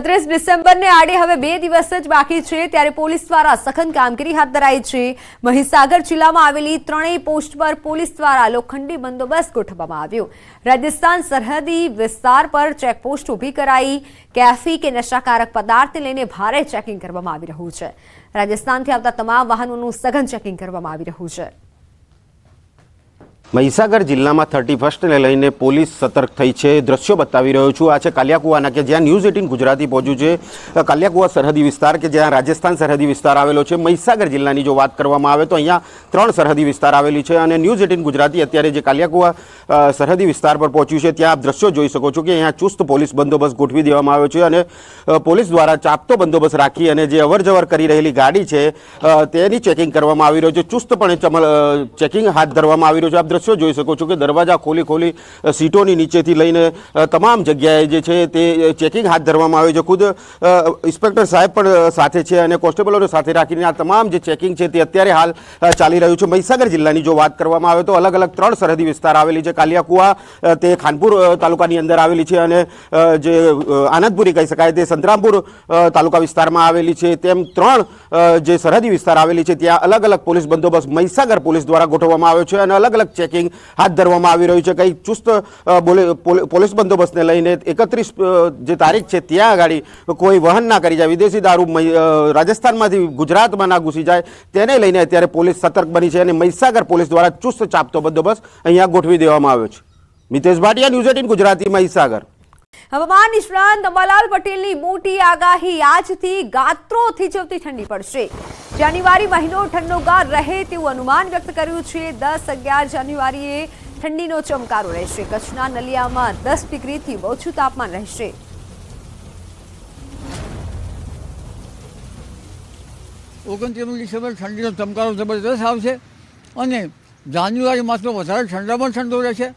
છત્રીસ ડિસેમ્બરને આડે હવે બે દિવસ જ બાકી છે ત્યારે પોલીસ દ્વારા સઘન કામગીરી હાથ ધરાઈ છે મહીસાગર જિલ્લામાં આવેલી ત્રણેય પોસ્ટ પર પોલીસ દ્વારા લોખંડી બંદોબસ્ત ગોઠવવામાં આવ્યો રાજસ્થાન સરહદી વિસ્તાર પર ચેકપોસ્ટ ઊભી કરાઈ કેફી કે નશાકારક પદાર્થને લઈને ભારે ચેકિંગ કરવામાં આવી રહ્યું છે રાજસ્થાનથી આવતા તમામ વાહનોનું સઘન ચેકિંગ કરવામાં આવી રહ્યું છે મહીસાગર જિલ્લામાં થર્ટી ફર્સ્ટને લઈને પોલીસ સતર્ક થઈ છે દ્રશ્યો બતાવી રહ્યો છું આ છે કાલિયાકુવાના કે જ્યાં ન્યૂઝ એટીન ગુજરાતી પહોંચ્યું છે કાલિયાકુવા સરહદી વિસ્તાર કે જ્યાં રાજસ્થાન સરહદી વિસ્તાર આવેલો છે મહીસાગર જિલ્લાની જો વાત કરવામાં આવે તો અહીંયા ત્રણ સરહદી વિસ્તાર આવેલી છે અને ન્યૂઝ એટીન ગુજરાતી અત્યારે જે કાલિયાકુવા સરહદી વિસ્તાર પર પહોંચ્યું છે ત્યાં આપ દ્રશ્યો જોઈ શકો છો કે અહીંયા ચુસ્ત પોલીસ બંદોબસ્ત ગોઠવી દેવામાં આવ્યો છે અને પોલીસ દ્વારા ચાપતો બંદોબસ્ત રાખી અને જે અવરજવર કરી રહેલી ગાડી છે તેની ચેકિંગ કરવામાં આવી રહ્યું છે ચુસ્તપણે ચેકિંગ હાથ ધરવામાં આવી રહ્યું છે આપ દ્રશ્યો દ્રશ્યો જોઈ શકો છો કે દરવાજા ખોલી ખોલી સીટોની નીચેથી લઈને તમામ જગ્યાએ જે છે તે ચેકિંગ હાથ ધરવામાં આવે છે ખુદ ઇન્સ્પેક્ટર સાહેબ પણ સાથે છે અને કોન્સ્ટેબલોને સાથે રાખીને આ તમામ જે ચેકિંગ છે તે અત્યારે હાલ ચાલી રહ્યું છે મહીસાગર જિલ્લાની જો વાત કરવામાં આવે તો અલગ અલગ ત્રણ સરહદી વિસ્તાર આવેલી છે કાલિયાકુવા તે ખાનપુર તાલુકાની અંદર આવેલી છે અને જે આનંદપુરી કહી શકાય તે સંતરામપુર તાલુકા વિસ્તારમાં આવેલી છે તેમ ત્રણ જે સરહદી વિસ્તાર આવેલી છે ત્યાં અલગ અલગ પોલીસ બંદોબસ્ત મહીસાગર પોલીસ દ્વારા ગોઠવવામાં આવ્યો છે અને અલગ અલગ ચેકિંગ ચેકિંગ હાથ ધરવામાં આવી રહ્યું છે કંઈક ચુસ્ત પોલીસ બંદોબસ્તને લઈને એકત્રીસ જે તારીખ છે ત્યાં આગળ કોઈ વહન ના કરી જાય વિદેશી દારૂ રાજસ્થાનમાંથી ગુજરાતમાં ના ઘૂસી જાય તેને લઈને અત્યારે પોલીસ સતર્ક બની છે અને મહીસાગર પોલીસ દ્વારા ચુસ્ત ચાપતો બંદોબસ્ત અહીંયા ગોઠવી દેવામાં આવ્યો છે મિતેશ ભાટિયા ન્યૂઝ એટીન ગુજરાતી મહીસાગર હવામાન નિષ્ણાંત અંબાલાલ પટેલની મોટી આગાહી આજથી ગાત્રો થીજવતી ઠંડી પડશે જાન્યુઆરી મહિનો ઠંડોગાર રહે તેવું અનુમાન વ્યક્ત કર્યું છે દસ અગિયાર જાન્યુઆરીએ ઠંડીનો ચમકારો રહેશે કચ્છના નલિયામાં દસ ડિગ્રીથી ઓછું તાપમાન રહેશે ઓગણત્રીસ ડિસેમ્બર ઠંડીનો ચમકારો જબરદસ્ત આવશે અને જાન્યુઆરી માસનો વધારે પણ ઠંડો રહેશે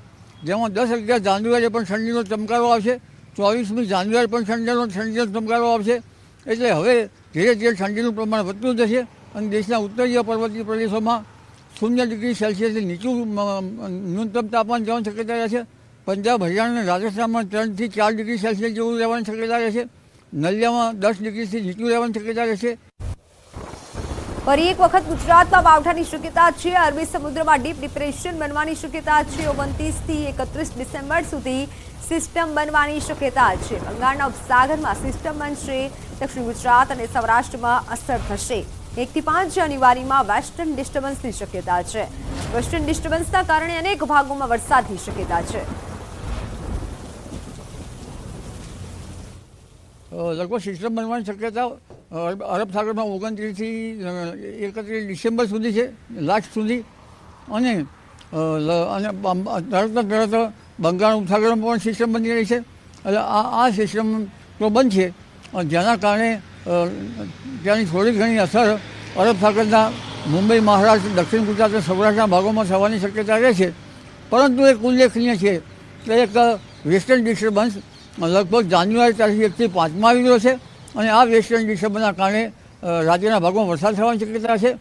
જેમાં દસ અગિયાર જાન્યુઆરી પણ ઠંડીનો ચમકારો આવશે ચોવીસમી જાન્યુઆરી પણ ઠંડીનો ઠંડીનો ચમકારો આવશે એટલે હવે ધીરે ધીરે ઠંડીનું પ્રમાણ વધતું જશે અને દેશના ઉત્તરીય પર્વતીય પ્રદેશોમાં શૂન્ય ડિગ્રી સેલ્સિયસથી નીચું ન્યૂનતમ તાપમાન જવાની શક્યતા રહેશે પંજાબ હરિયાણા અને રાજસ્થાનમાં ત્રણથી ચાર ડિગ્રી સેલ્સિયસ જેવું રહેવાની શક્યતા રહેશે નલિયામાં દસ ડિગ્રીથી નીચું રહેવાની શક્યતા રહેશે ફરી એક વખત ગુજરાતમાં વાવઠાની શક્યતા છે અરબી સમુદ્રમાં ડીપ ડિપ્રેશન બનવાની શક્યતા છે ઓગણત્રીસથી એકત્રીસ ડિસેમ્બર સુધી સિસ્ટમ બનવાની શક્યતા છે બંગાળના ઉપસાગરમાં સિસ્ટમ બનશે દક્ષિણ ગુજરાત અને સૌરાષ્ટ્રમાં અસર થશે એકથી પાંચ જાન્યુઆરીમાં વેસ્ટર્ન ડિસ્ટર્બન્સની શક્યતા છે વેસ્ટર્ન ડિસ્ટર્બન્સના કારણે અનેક ભાગોમાં વરસાદની શક્યતા છે લગભગ સિસ્ટમ બનવાની શક્યતા અરબ સાગરમાં ઓગણત્રીસથી એકત્રીસ ડિસેમ્બર સુધી છે લાસ્ટ સુધી અને અને તરત તરત બંગાળ ઉપસાગરમાં પણ સિસ્ટમ બની રહી છે એટલે આ આ સિસ્ટમ તો બનશે જેના કારણે ત્યાંની થોડી ઘણી અસર અરબ સાગરના મુંબઈ મહારાષ્ટ્ર દક્ષિણ ગુજરાત સૌરાષ્ટ્રના ભાગોમાં થવાની શક્યતા રહે છે પરંતુ એક ઉલ્લેખનીય છે કે એક વેસ્ટર્ન ડિસ્ટર્બન્સ લગભગ જાન્યુઆરી તારીખ એકથી પાંચમાં આવી રહ્યો છે અને આ વેસ્ટર્ન ડિસ્ટર્બના કારણે રાજ્યના ભાગમાં વરસાદ થવાની શક્યતા છે